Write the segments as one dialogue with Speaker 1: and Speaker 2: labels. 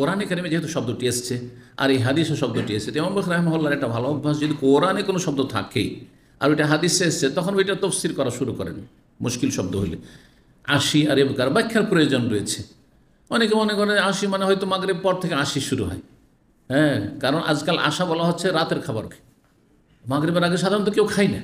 Speaker 1: কোরআনে কারিমে যেহেতু শব্দটি এসছে আর এই হাদিসে শব্দটি এসছে ইমাম বখর রহমহল্লার একটা ভালো অভ্যাস যদি কোরআনে কোনো শব্দ থাকেই আর ওইটা হাদিসে এসছে তখন ওইটা তফসির করা শুরু করেন মুশকিল শব্দ হলে আশি আর এবকার ব্যাখ্যার প্রয়োজন রয়েছে অনেকে মনে করেন আশি মানে হয়তো মাগরের পর থেকে আশি শুরু হয় হ্যাঁ কারণ আজকাল আশা বলা হচ্ছে রাতের খাবার খেয়ে মাগরেবের আগে সাধারণত কেউ খায় না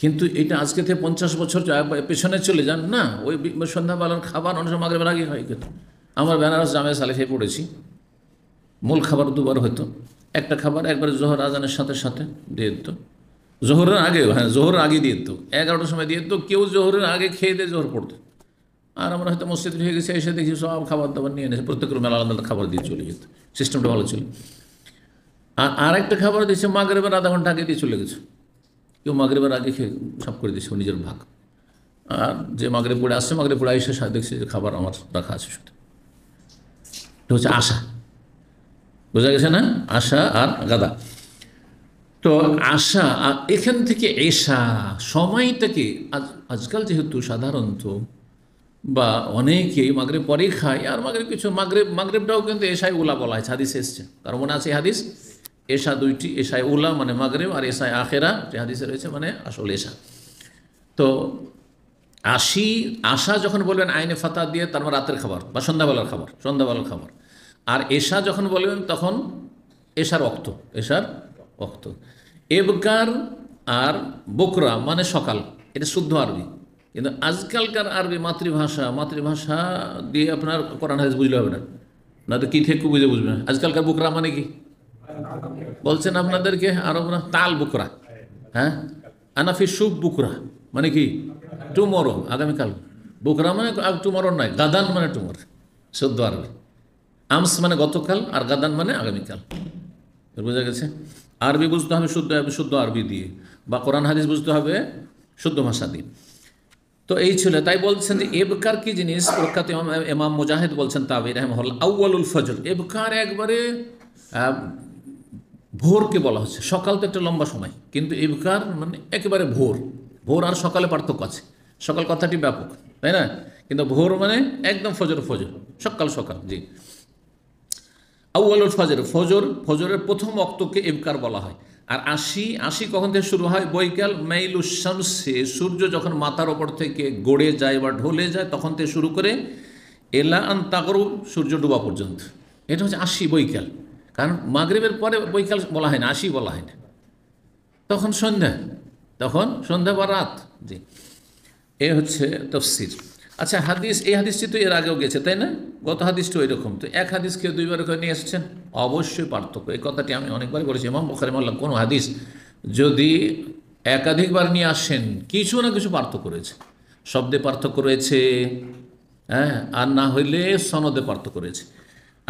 Speaker 1: কিন্তু এটা আজকে থেকে পঞ্চাশ বছর পেছনে চলে যান না ওই সন্ধ্যাবেলার খাবার অনেক সময় মাগরেবের আগে হয় কিন্তু আমরা বেনারস জামে সালেফে পড়েছি মূল খাবার দুবার হতো একটা খাবার একবার জোহর আজানের সাথে সাথে দিয়ে দিত জোহরের আগে হ্যাঁ জোহরের আগে দিয়ে দিত এগারোটার সময় দিয়ে দিত কেউ জোহরের আগে খেয়ে দিয়ে জোহর পড়তো আর আমরা হয়তো মসজিদ হয়ে গেছি এসে দেখি সব খাবার দাবার নিয়ে এনেছে প্রত্যেক রুমে আলাদা আলাদা খাবার দিয়ে চলে যেত সিস্টেমটা ভালো ছিল আর আরেকটা খাবার দিয়েছে মাগরেবের আধা ঘন্টা আগে দিয়ে চলে গেছে কেউ মাগরেবের আগে খেয়ে সব করে দিয়েছে নিজের ভাগ আর যে মাগরে পড়ে আসছে মাগরে পড়ে এসে দেখছে যে খাবার আমার রাখা আছে শুধু এটা হচ্ছে আশা বোঝা গেছে না আশা আর গাদা তো আশা এখান থেকে এসা সময়টাকে আজ আজকাল যেহেতু সাধারণত বা অনেকেই মাগরে পরে খায় আর মাগরে কিছু মাগরে মাগরেবটাও কিন্তু এসাই উলা বলা হয়েছে হাদিস এসছে কারণ মনে আছে হাদিস এসা দুইটি এসাই উলা মানে মাগরেব আর এসাই আখেরা যে হাদিসে রয়েছে মানে আসল এসা তো আসি আশা যখন বলবেন আইনে ফাতা দিয়ে তারপর রাতের খাবার বা সন্ধ্যাবেলার খাবার সন্ধ্যাবেলার খাবার আর এশা যখন বলবেন তখন এশার অক্ত এশার অক্ত এবকার আর বকরা মানে সকাল এটা শুদ্ধ আরবি কিন্তু আজকালকার আরবি মাতৃভাষা মাতৃভাষা দিয়ে আপনার কোরআন হাজ বুঝলে হবে না না তো কী থেকে বুঝে বুঝবে না আজকালকার বুকরা মানে কি বলছেন আপনাদেরকে আরবরা তাল বুকরা হ্যাঁ আনাফি সুব বুকরা মানে কি টুমরো আগামীকাল বুকরা মানে টুমরো নয় গাদান মানে টুমর সদ্য আরবি আমস মানে গতকাল আর গাদান মানে আগামীকাল বোঝা গেছে আরবি বুঝতে হবে শুদ্ধ শুদ্ধ আরবি দিয়ে বা কোরআন হাদিস বুঝতে হবে শুদ্ধ ভাষা দিয়ে তো এই ছিল তাই বলছেন যে এবকার কি জিনিস প্রখ্যাত এমাম মুজাহিদ বলছেন তাবির রহমহল আউ্বালুল ফজর এবকার একবারে ভোরকে বলা হচ্ছে সকাল তো একটা লম্বা সময় কিন্তু এবকার মানে একেবারে ভোর ভোর আর সকালে পার্থক্য আছে সকাল কথাটি ব্যাপক তাই না কিন্তু ভোর মানে একদম ফজর ফজর সকাল সকাল জি আউ্বাল ফজর ফজর ফজরের প্রথম অক্তকে এবকার বলা হয় আর আশি আশি কখন থেকে শুরু হয় বৈকাল মেইলু শামসে সূর্য যখন মাথার ওপর থেকে গড়ে যায় বা ঢলে যায় তখন থেকে শুরু করে এলা আন তাগরু সূর্য ডুবা পর্যন্ত এটা হচ্ছে আশি বৈকাল কারণ মাগরীবের পরে বৈকাল বলা হয় না আশি বলা হয় না তখন সন্ধ্যা তখন সন্ধ্যা বা রাত জি এ হচ্ছে তফসির আচ্ছা হাদিস এই হাদিসটি তো এর আগেও গেছে তাই না গত হাদিসটি ওই রকম তো এক হাদিসকে দুইবার করে নিয়ে এসেছেন অবশ্যই পার্থক্য এই কথাটি আমি অনেকবার বলেছি এবং ওখানে মাল্লাম কোনো হাদিস যদি একাধিকবার নিয়ে আসেন কিছু না কিছু পার্থক্য রয়েছে শব্দে পার্থক্য রয়েছে হ্যাঁ আর না হইলে সনদে পার্থক্য রয়েছে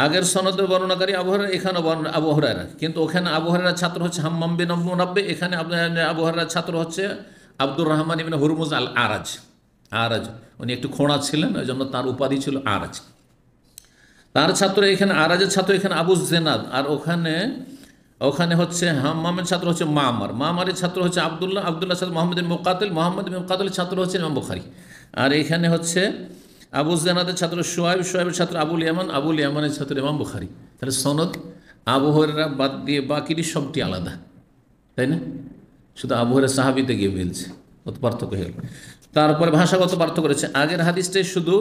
Speaker 1: আগের সনদের বর্ণনাকারী আবহাওয়ার এখানে আবহাওয়ারা কিন্তু ওখানে আবহাওয়ার ছাত্র হচ্ছে হাম্মাম্বে নব্বে এখানে আবহাওয়ার ছাত্র হচ্ছে আব্দুর রহমান ইমিন হুরমুজ আল আরাজ আরাজ উনি একটু খোঁড়া ছিলেন ওই জন্য তার উপাধি ছিল আরাজ তার ছাত্র এখানে আরাজের ছাত্র এখানে আবু জেনাদ আর ওখানে ওখানে হচ্ছে হাম্মামের ছাত্র হচ্ছে মামার মামারের ছাত্র হচ্ছে আবদুল্লাহ আবদুল্লাহ ছাত্র মোহাম্মদ মোকাতিল মোহাম্মদ মোকাতিলের ছাত্র হচ্ছে ইমাম বুখারি আর এখানে হচ্ছে আবু জেনাদের ছাত্র সোয়াইব সোয়াইবের ছাত্র আবুল ইয়ামান আবুল ইয়ামানের ছাত্র ইমাম বুখারি তাহলে সনদ আবহরেরা বাদ দিয়ে বাকিটি সবটি আলাদা তাই না শুধু আবুহরে সাহাবিতে গিয়ে মিলছে কত পার্থক্য হয়ে গেল তারপরে ভাষাগত পার্থক্য রয়েছে আগের হাদিসটাই শুধু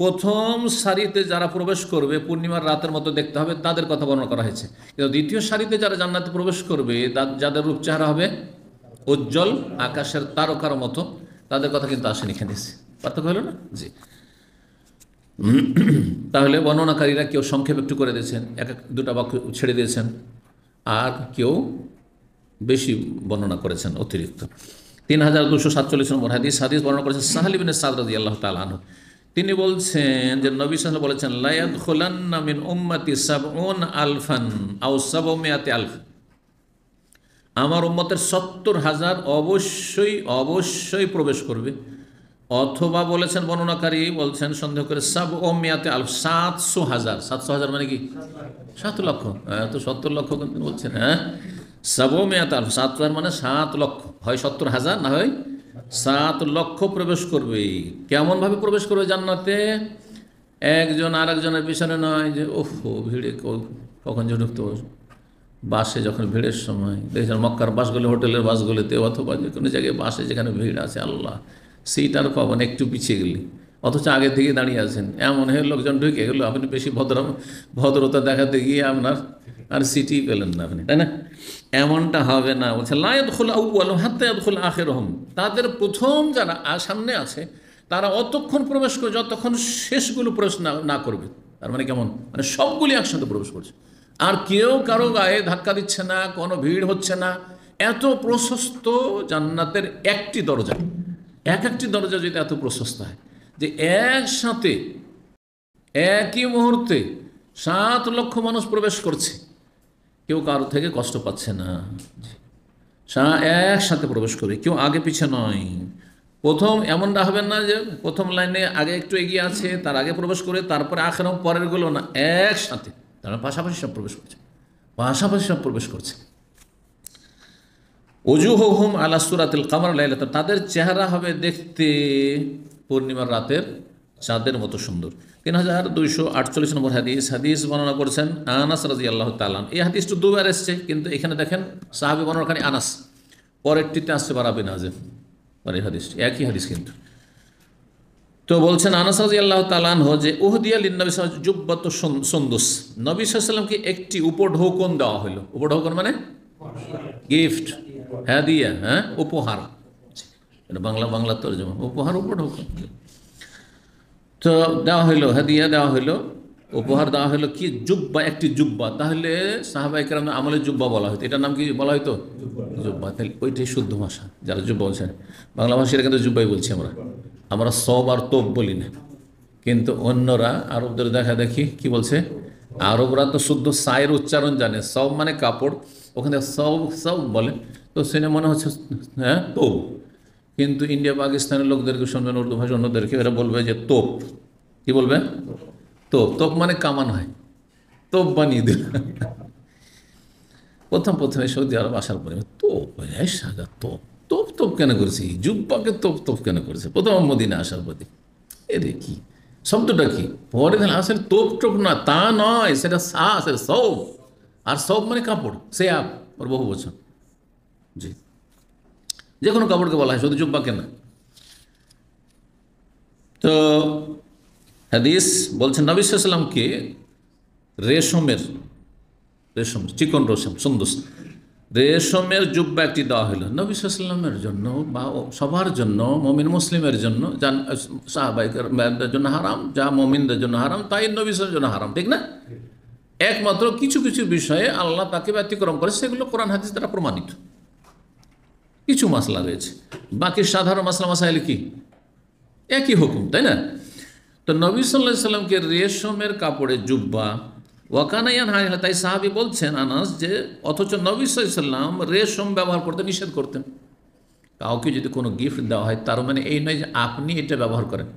Speaker 1: প্রথম সারিতে যারা প্রবেশ করবে পূর্ণিমার রাতের মতো দেখতে হবে তাদের কথা বর্ণনা করা হয়েছে কিন্তু দ্বিতীয় সারিতে যারা জান্নাতে প্রবেশ করবে যাদের রূপ চেহারা হবে উজ্জ্বল আকাশের তারকার মতো তাদের কথা কিন্তু আসেনি এখানে পার্থক্য হলো না জি তাহলে বর্ণনাকারীরা কেউ সংক্ষেপ একটু করে দিয়েছেন এক এক দুটা বাক্য ছেড়ে দিয়েছেন আর কেউ বেশি বর্ণনা করেছেন অতিরিক্ত তিন হাজার দুশো সাতচল্লিশ নম্বর হাদিস হাদিস বর্ণনা করেছেন সাহালিবিনের সাদ রাজি আল্লাহ তালাহ তিনি বলছেন যে নবী সাহেব বলেছেন লায়াদ খোলান মিন উম্মাতি সাবউন আলফান আউ সাবমিয়াতে আলফ আমার উম্মতের সত্তর হাজার অবশ্যই অবশ্যই প্রবেশ করবে অথবা বলেছেন বর্ণনাকারী বলছেন সন্দেহ করে সাব ও মেয়াতে আল সাতশো হাজার সাতশো হাজার মানে কি সাত লক্ষ হ্যাঁ তো সত্তর লক্ষ বলছেন হ্যাঁ সাবমেয়াত আলফ সাত মানে সাত লক্ষ হয় সত্তর হাজার না হয় সাত লক্ষ প্রবেশ করবে কেমনভাবে প্রবেশ করবে জান্নাতে একজন আর একজনের পিছনে নয় যে ওহ ভিড়ে কখন যে ঢুকতে বাসে যখন ভিড়ের সময় দেখেছেন মক্কার বাসগুলি হোটেলের বাসগুলিতে অথবা যে কোনো জায়গায় বাসে যেখানে ভিড় আছে আল্লাহ সিট আর পাবেন একটু পিছিয়ে গেলে অথচ আগে থেকে দাঁড়িয়ে আছেন এমন হয়ে লোকজন ঢুকে গেলো আপনি বেশি ভদ্র ভদ্রতা দেখাতে গিয়ে আপনার আর সিটই পেলেন না আপনি তাই না এমনটা হবে না বলছে লায়দুল আউ্ল হাত্তায়াদুল আখের হম তাদের প্রথম যারা সামনে আছে তারা অতক্ষণ প্রবেশ করে যতক্ষণ শেষগুলো প্রবেশ না না করবে তার মানে কেমন মানে সবগুলি একসাথে প্রবেশ করছে আর কেউ কারো গায়ে ধাক্কা দিচ্ছে না কোনো ভিড় হচ্ছে না এত প্রশস্ত জান্নাতের একটি দরজা এক একটি দরজা যদি এত প্রশস্ত হয় যে একসাথে একই মুহূর্তে সাত লক্ষ মানুষ প্রবেশ করছে কেউ কারো থেকে কষ্ট পাচ্ছে না সারা একসাথে প্রবেশ করবে কেউ আগে পিছে নয় প্রথম এমনটা হবে না যে প্রথম লাইনে আগে একটু এগিয়ে আছে তার আগে প্রবেশ করে তারপরে আখের পরের গুলো না একসাথে তারা মানে পাশাপাশি সব প্রবেশ করছে পাশাপাশি সব প্রবেশ করছে
Speaker 2: অজুহ হুম
Speaker 1: আলা সুরাতিল কামার লাইলাত তাদের চেহারা হবে দেখতে পূর্ণিমার রাতের চাঁদের মতো সুন্দর তিন হাজার দুইশো আটচল্লিশ নম্বর হাদিস হাদিস বর্ণনা করেছেন আনাস রাজি আল্লাহ তালান এই হাদিসটি দুবার এসছে কিন্তু এখানে দেখেন সাহাবি খানি আনাস পরেরটিতে আসছে বারাবিন না পরে হাদিস একই হাদিস কিন্তু তো বলছেন আনাস রাজি আল্লাহ তালান যে উহদিয়া লিন নবী যুব্বত সন্দুস নবী সাল্লামকে একটি উপঢৌকন দেওয়া হলো উপঢৌকন মানে গিফট হ্যাঁ দিয়া হ্যাঁ উপহার এটা বাংলা বাংলা তর্জমা উপহার উপঢৌকন তো দেওয়া হইলো হাদিয়া দেওয়া হইলো উপহার দেওয়া হলো কি জুব্বা একটি জুব্বা তাহলে সাহাবা একরাম আমলে জুব্বা বলা হইতো এটার নাম কি বলা হইতো জুব্বা তাহলে ওইটাই শুদ্ধ ভাষা যারা জুব্বা বলছেন বাংলা ভাষা কিন্তু জুব্বাই বলছি আমরা আমরা সব আর তোপ বলি না কিন্তু অন্যরা আরবদের দেখা দেখি কি বলছে আরবরা তো শুদ্ধ সায়ের উচ্চারণ জানে সব মানে কাপড় ওখানে সব সব বলে তো সেটা মনে হচ্ছে হ্যাঁ তোপ কিন্তু ইন্ডিয়া পাকিস্তানের লোকদেরকে শুনবেন উর্দু ভাষা অন্যদেরকে এরা বলবে যে তোপ কি বলবে তোপ তোপ মানে কামান হয় তোপ বানিয়ে দিল প্রথম প্রথমে সৌদি আরব আসার পরে তোপ তোপ তোপ তোপ কেন করেছে জুব্বাকে তোপ তোপ কেন করেছে প্রথম মদিনা আসার পরে এরে কি শব্দটা কি পরে আসলে তোপ টোপ না তা নয় সেটা সা সব আর সব মানে কাপড় সে আপ ওর বহু বছর জি যে কোনো কাপড়কে বলা হয় শুধু জুব্বাকে না তো হাদিস বলছেন নবিসামকে রেশমের রেশম চিকন রেশম সুন্দর রেশমের জুব্বা একটি দেওয়া হলো নবিসামের জন্য বা সবার জন্য মমিন মুসলিমের জন্য যা সাহাবাইকার জন্য হারাম যা মমিনদের জন্য হারাম তাই নবিসের জন্য হারাম ঠিক না একমাত্র কিছু কিছু বিষয়ে আল্লাহ তাকে ব্যতিক্রম করে সেগুলো কোরআন হাদিস দ্বারা প্রমাণিত কিছু মাসলা রয়েছে বাকি সাধারণ মাসলা মাসাইল কি একই হুকুম তাই না তো নবী সাল্লাহ সাল্লামকে রেশমের কাপড়ে জুব্বা ওয়াকানাইয়ান হাই তাই সাহাবি বলছেন আনাস যে অথচ নবী সাল্লাম রেশম ব্যবহার করতে নিষেধ করতেন কাউকে যদি কোনো গিফট দেওয়া হয় তার মানে এই নয় যে আপনি এটা ব্যবহার করেন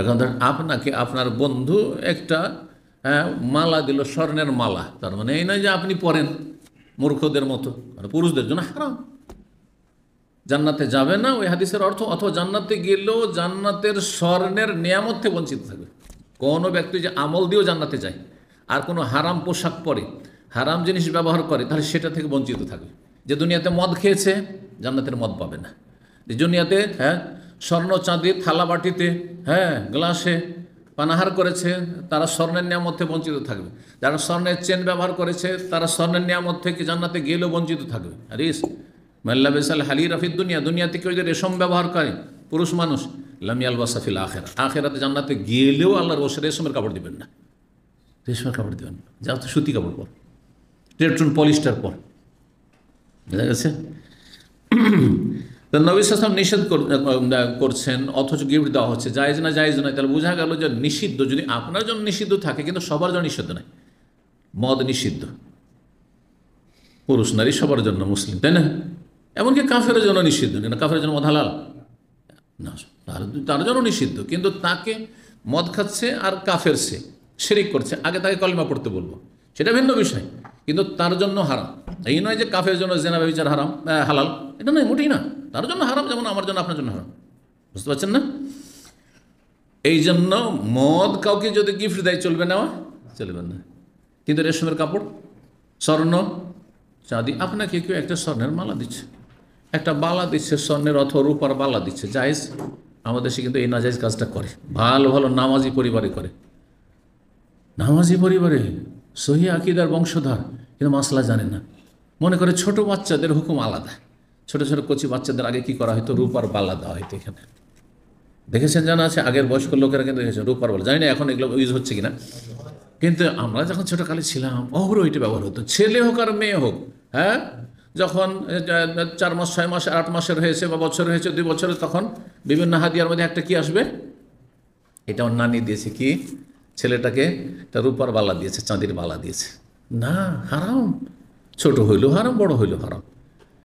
Speaker 1: এখন ধরেন আপনাকে আপনার বন্ধু একটা হ্যাঁ, মালা দিল স্বর্ণের মালা তার মানে এই নয় যে আপনি পরেন মূর্খদের মতো মানে পুরুষদের জন্য হারাম জান্নাতে যাবে না ওই হাদিসের অর্থ অথবা জান্নাতে গেলেও জান্নাতের স্বর্ণের নিয়ামত থেকে বঞ্চিত থাকবে কোনো ব্যক্তি যে আমল দিয়েও জান্নাতে যায় আর কোনো হারাম পোশাক পরে হারাম জিনিস ব্যবহার করে তাহলে সেটা থেকে বঞ্চিত থাকবে যে দুনিয়াতে মদ খেয়েছে জান্নাতের মদ পাবে না যে দুনিয়াতে হ্যাঁ স্বর্ণ চাঁদি থালা বাটিতে হ্যাঁ গ্লাসে পানাহার করেছে তারা স্বর্ণের নিয়ামত মধ্যে বঞ্চিত থাকবে যারা স্বর্ণের চেন ব্যবহার করেছে তারা স্বর্ণের নিয়ামত থেকে জান্নাতে গেলেও বঞ্চিত থাকবে আর মাল্লা বেসাল হালি রাফিদ দুনিয়া দুনিয়াতে কেউ যে রেশম ব্যবহার করে পুরুষ মানুষ লামিয়াল বাসাফিল আখের আখেরাতে জান্নাতে গেলেও আল্লাহর বসে রেশমের কাপড় দিবেন না রেশমের কাপড় দেবেন না যা তো সুতি কাপড় পর টেট্রন পলিস্টার পর বুঝা গেছে নবী সাসম নিষেধ করছেন অথচ গিফট দেওয়া হচ্ছে জায়েজ না যায়জ নয় তাহলে বোঝা গেল যে নিষিদ্ধ যদি আপনার জন্য নিষিদ্ধ থাকে কিন্তু সবার জন্য নিষিদ্ধ নয় মদ নিষিদ্ধ পুরুষ নারী সবার জন্য মুসলিম তাই না এমনকি কাফের জন্য নিষিদ্ধ কিন্তু কাফের জন্য মদ হালাল না তার তার জন্য নিষিদ্ধ কিন্তু তাকে মদ খাচ্ছে আর কাফের সে শেরিক করছে আগে তাকে কলমা পড়তে বলবো সেটা ভিন্ন বিষয় কিন্তু তার জন্য হারাম এই নয় যে কাফের জন্য জেনা বিচার হারাম হালাল এটা নয় মোটেই না তার জন্য হারাম যেমন আমার জন্য আপনার জন্য হারাম বুঝতে পারছেন না এই জন্য মদ কাউকে যদি গিফট দেয় চলবে নেওয়া চলবে না কিন্তু রেশমের কাপড় স্বর্ণ চাঁদি আপনাকে কেউ একটা স্বর্ণের মালা দিচ্ছে একটা বালা দিচ্ছে স্বর্ণের অথ রূপার বালা দিচ্ছে জায়জ আমাদের সে কিন্তু এই নাজাইজ কাজটা করে ভালো ভালো নামাজি পরিবারে করে নামাজি পরিবারে সহি আকিদার বংশধর কিন্তু মাসলা জানে না মনে করে ছোট বাচ্চাদের হুকুম আলাদা ছোট ছোট কচি বাচ্চাদের আগে কি করা হয়তো রূপার বালা দেওয়া হয়তো এখানে দেখেছেন জানা আছে আগের বয়স্ক লোকেরা কিন্তু দেখেছেন রূপার বালা জানি না এখন এগুলো ইউজ হচ্ছে কিনা কিন্তু আমরা যখন ছোটোকালে ছিলাম অহরহ এটা ব্যবহার হতো ছেলে হোক আর মেয়ে হোক হ্যাঁ যখন চার মাস ছয় মাস আট মাসের হয়েছে বা বছর হয়েছে দুই বছরে তখন বিভিন্ন হাদিয়ার মধ্যে একটা কি আসবে এটা ওর নানি দিয়েছে কি ছেলেটাকে তার রূপার বালা দিয়েছে চাঁদির বালা দিয়েছে না হারাম ছোট হইলেও হারাম বড় হইলেও হারাম